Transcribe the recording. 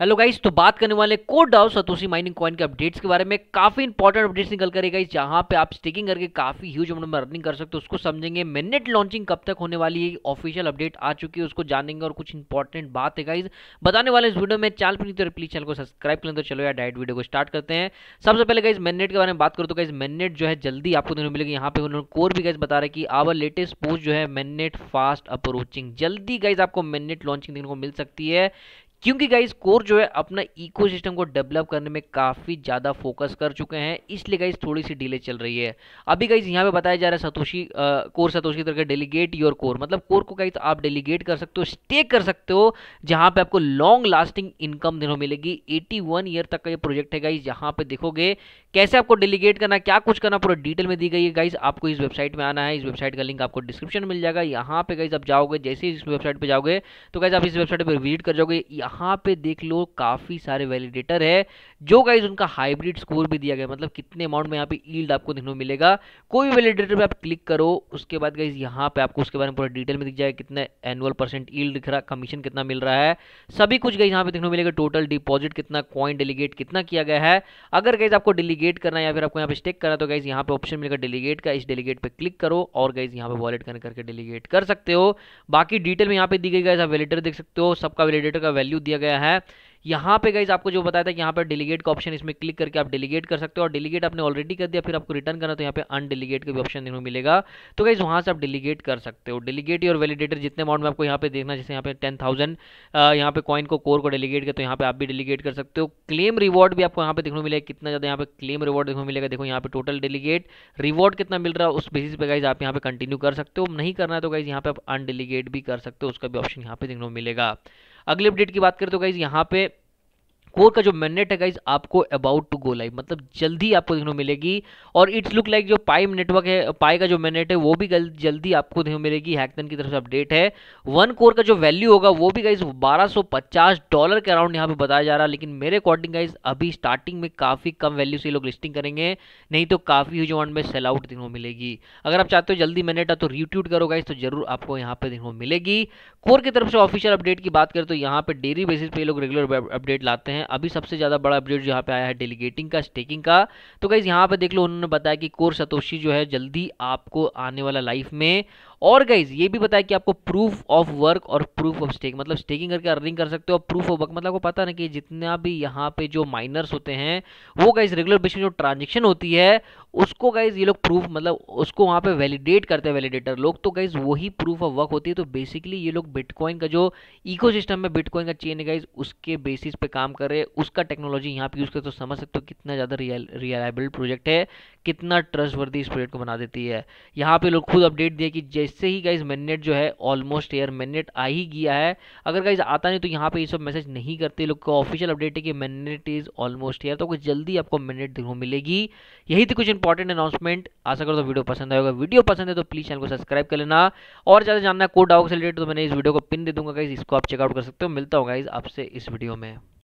hello guys तो बात करने वाले code DAO Satoshi mining coin के अपडेट्स के बारे में काफी इंपॉर्टेंट अपडेट्स निकल कर गाइस जहां पे आप स्टिकिंग करके काफी ह्यूज अमाउंट में अर्निंग कर सकते हो उसको समझेंगे मिनट लॉन्चिंग कब तक होने वाली है ऑफिशियल अपडेट आ चुकी है उसको जानेंगे और कुछ इंपॉर्टेंट बात है गाइज बताने वाले इस वीडियो में चैनल पर प्लीज चैनल तो को सब्सक्राइब कर तो चलो या डायरेक्ट वीडियो को स्टार्ट करते हैं सबसे पहले गाइज मेनेट के बारे में बात करो तो गाइज मेनेट जो है जल्दी आपको देखने मिलेगी यहाँ पे उन्होंने कोर भी गाइज बता रहे है कि आवर लेटेस्ट पोस्ट जो है मेनेट फास्ट अप्रोचिंग जल्दी गाइज आपको मेनेट लॉन्चिंग देखने को मिल सकती है क्योंकि गाइज कोर जो है अपना इकोसिस्टम को डेवलप करने में काफ़ी ज़्यादा फोकस कर चुके हैं इसलिए गाइज थोड़ी सी डिले चल रही है अभी गाइज यहाँ पे बताया जा रहा है सतोशी कोर सतोशी की तरह डेलीगेट योर कोर मतलब कोर को गाइस आप डेलीगेट कर सकते हो स्टे कर सकते हो जहाँ पे आपको लॉन्ग लास्टिंग इनकम दिनों मिलेगी एटी वन ईयर तक का ये प्रोजेक्ट है गाइज यहाँ पे देखोगे कैसे आपको डेलीगेट करना क्या कुछ करना पूरा डिटेल में दी गई है गाइज आपको इस वेबसाइट में आना है इस वेबसाइट का लिंक आपको डिस्क्रिप्शन मिल जाएगा यहाँ पे गाइज आप जाओगे जैसे इस वेबसाइट पर जाओगे तो गाइज आप इस वेबसाइट पर विजिट कर जाओगे यहाँ पे देख लो काफ़ी सारे वैलिडेटर है जो गाइज उनका हाइब्रिड स्कोर भी दिया गया मतलब कितने अमाउंट में यहाँ पे ईल्ड आपको देखने को मिलेगा कोई भी वैलिडेटर पे आप क्लिक करो उसके बाद गाइज यहाँ पे आपको उसके बारे में पूरा डिटेल में दिख जाएगा कितना एनुअल परसेंट ईल्ड दिख रहा कमीशन कितना मिल रहा है सभी कुछ गाइज यहाँ पे देखने को मिलेगा टोटल डिपॉजिट कितना कॉइन डेलीगेट कितना किया गया है अगर गाइज आपको डेलीगेट करना है या फिर आपको यहाँ पे स्टेक करना तो गाइज यहाँ पे ऑप्शन मिलेगा डेलीगेट का इस डेलीगेट पर क्लिक करो और गाइज यहाँ पे वॉलेट कनेक्ट करके डेलीगेट कर सकते हो बाकी डिटेल में यहाँ पे दी गई गाइज आप वेलीडेटर देख सकते हो सबका वेलीडेटर का वैल्यू दिया गया है यहाँ पे गाइज आपको जो बताया था यहाँ पे डिलीगेट का ऑप्शन इसमें क्लिक करके आप डिलीगेट कर सकते हो और डिलीगेट आपने ऑलरेडी कर दिया फिर आपको रिटर्न करना तो यहाँ पे अनडिलीगेट का भी ऑप्शन इसमें मिलेगा तो गाइज वहाँ से आप डिलीगेट कर सकते हो डिलीगेट और वैलिडेटर जितने अमाउंट में आपको यहाँ पे देखना जैसे यहाँ पे टेन थाउजेंड यहाँ पे कॉइन को कोर को डिलीगेट कर तो यहाँ पे आप भी डिलीगेट कर सकते हो क्लेम रिवॉर्ड भी आपको यहाँ पे देखने मिलेगा कितना ज़्यादा यहाँ पे क्लेम रिवॉर्ड देखने मिलेगा देखो यहाँ पे टोटल डिलीगेट रिवॉर्ड कितना मिल रहा है उस बेसिस पे गाइज आप यहाँ पे कंटिन्यू कर सकते हो नहीं करना है तो गाइज यहाँ पे आप अनडिलीगेट भी कर सकते हो उसका भी ऑप्शन यहाँ पे देखने को मिलेगा अगले अपडेट की बात करें तो गाइज यहाँ पे कोर का जो मैनेट है गाइज आपको अबाउट टू गो लाइव मतलब जल्दी आपको देखने मिलेगी और इट्स लुक लाइक जो पाइम नेटवर्क है पाई का जो मैनेट है वो भी जल्दी आपको देखने मिलेगी हैकथन की तरफ से अपडेट है वन कोर का जो वैल्यू होगा वो भी गाइज 1250 डॉलर के अराउंड यहाँ पे बताया जा रहा है लेकिन मेरे अकॉर्डिंग गाइज अभी स्टार्टिंग में काफ़ी कम वैल्यू से लोग लिस्टिंग करेंगे नहीं तो काफ़ी जो वन में सेल आउट देखने मिलेगी अगर आप चाहते हो जल्दी मैनेट है तो रिट्यूट करो गाइज तो जरूर आपको यहाँ पे देखने मिलेगी कोर की तरफ से ऑफिशियल अपडेट की बात करें तो यहाँ पे डेली बेसिस पे लोग रेगुलर अपडेट लाते हैं हैं अभी सबसे ज़्यादा बड़ा अपडेट यहाँ पे आया है डेलीगेटिंग का स्टेकिंग का तो गाइज़ यहाँ पे देख लो उन्होंने बताया कि कोर सतोशी जो है जल्दी आपको आने वाला लाइफ में और गाइज ये भी बताया कि आपको प्रूफ ऑफ वर्क और प्रूफ ऑफ स्टेक मतलब स्टेकिंग करके अर्निंग कर सकते हो और प्रूफ ऑफ वर्क मतलब आपको पता ना कि जितना भी यहाँ पे जो माइनर्स होते हैं वो गाइज रेगुलर में जो ट्रांजेक्शन होती है उसको गाइज ये लोग प्रूफ मतलब उसको वहाँ पे वैलिडेट करते हैं वैलिडेटर लोग तो गाइज वही प्रूफ ऑफ वर्क होती है तो बेसिकली ये लोग बिटकॉइन का जो सिस्टम है बिटकॉइन का चेन है गाइज उसके बेसिस पे काम कर रहे हैं उसका टेक्नोलॉजी यहाँ पे यूज़ करते तो समझ सकते हो कितना ज़्यादा रियलाइबल प्रोजेक्ट है कितना ट्रस्ट इस प्रोजेक्ट को बना देती है यहाँ पे लोग खुद अपडेट दिए कि जैसे इससे ही गाइज मिननेट जो है ऑलमोस्ट एयर मिननेट आ ही गया है अगर गाइज आता नहीं तो यहाँ पे ये सब मैसेज नहीं करते लोग का ऑफिशियल अपडेट है कि मिननेट इज ऑलमोस्ट एयर तो कुछ जल्दी आपको मिननेट देखो मिलेगी यही थी कुछ इंपॉर्टेंट अनाउंसमेंट आशा करो तो वीडियो पसंद आएगा वीडियो पसंद है तो प्लीज़ चैनल को सब्सक्राइब कर लेना और ज़्यादा जानना कोड आउट से रिलेटेड तो मैंने इस वीडियो को पिन दे दूंगा गाइज इसको आप चेकआउट कर सकते हो मिलता होगा गाइज आपसे इस वीडियो में